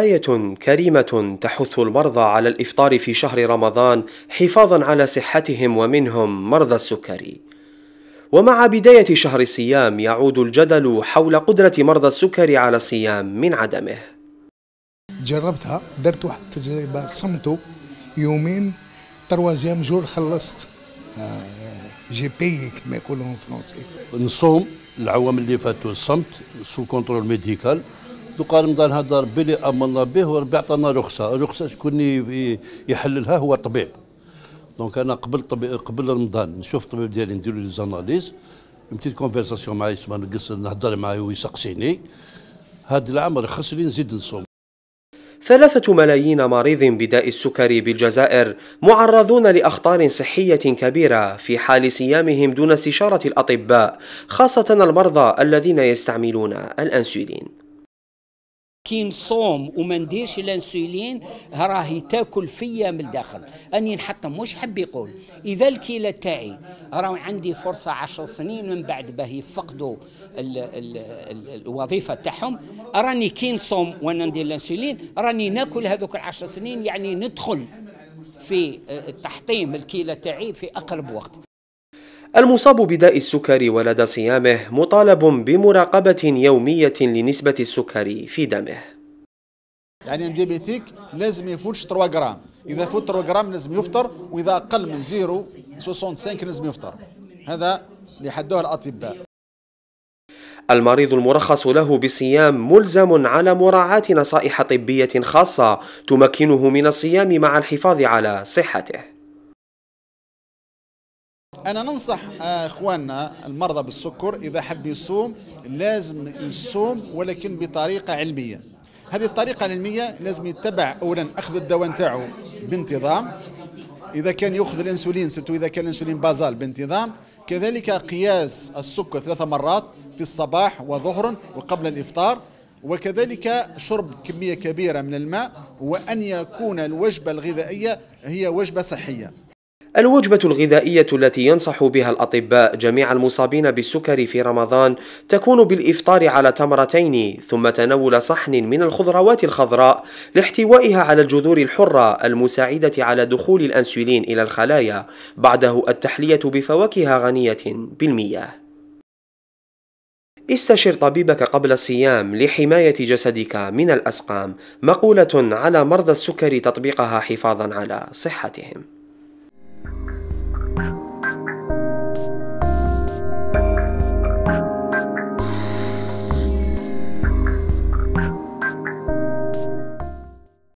آية كريمة تحث المرضى على الإفطار في شهر رمضان حفاظا على صحتهم ومنهم مرضى السكري. ومع بداية شهر الصيام يعود الجدل حول قدرة مرضى السكري على الصيام من عدمه. جربتها درت واحد التجربة صمت يومين تروازيام جور خلصت آه، جي بي كما يقولون فرونسي. نصوم العوام اللي فاتوا الصمت سو كونترول ميديكال قال دار نهضر بلي أم الله به وربي عطانا رخصة رخصة شكون يحللها هو طبيب دونك أنا قبل طبيب قبل رمضان نشوف الطبيب ديالي ندير لي زاناليز بتيت كونفرساسيون معايا اسمها نقص نهضر معاه ويسقسيني هذا العام رخص لي نزيد نصوم ثلاثة ملايين مريض بداء السكري بالجزائر معرضون لأخطار صحية كبيرة في حال صيامهم دون استشارة الأطباء خاصة المرضى الذين يستعملون الأنسولين كي نصوم وما نديرش الانسولين راهي تاكل فيا من الداخل اني نحطم واش حب يقول اذا الكيلة تاعي راه عندي فرصه عشر سنين من بعد باه يفقدوا الـ الـ الـ الوظيفه تاعهم راني كي نصوم وانا ندير الانسولين راني ناكل هذوك العشر سنين يعني ندخل في آه، تحطيم الكيلة تاعي في اقرب وقت المصاب بداء السكر ولدى صيامه مطالب بمراقبة يومية لنسبة السكر في دمه يعني الديابيتيك لازم يفوتش 3 غرام إذا فوت 3 غرام لازم يفطر وإذا أقل من 0.65 لازم يفطر هذا اللي الأطباء المريض المرخص له بالصيام ملزم على مراعاة نصائح طبية خاصة تمكنه من الصيام مع الحفاظ على صحته أنا ننصح إخواننا المرضى بالسكر إذا حب يصوم لازم يصوم ولكن بطريقة علمية هذه الطريقة العلمية لازم يتبع أولا أخذ الدواء نتاعو بانتظام إذا كان يأخذ الأنسولين سيرتو إذا كان الأنسولين بازال بانتظام كذلك قياس السكر ثلاث مرات في الصباح وظهرا وقبل الإفطار وكذلك شرب كمية كبيرة من الماء وأن يكون الوجبة الغذائية هي وجبة صحية الوجبة الغذائية التي ينصح بها الأطباء جميع المصابين بالسكر في رمضان تكون بالإفطار على تمرتين ثم تناول صحن من الخضروات الخضراء لاحتوائها على الجذور الحرة المساعدة على دخول الأنسولين إلى الخلايا بعده التحلية بفواكه غنية بالمياه استشر طبيبك قبل الصيام لحماية جسدك من الأسقام مقولة على مرضى السكر تطبيقها حفاظا على صحتهم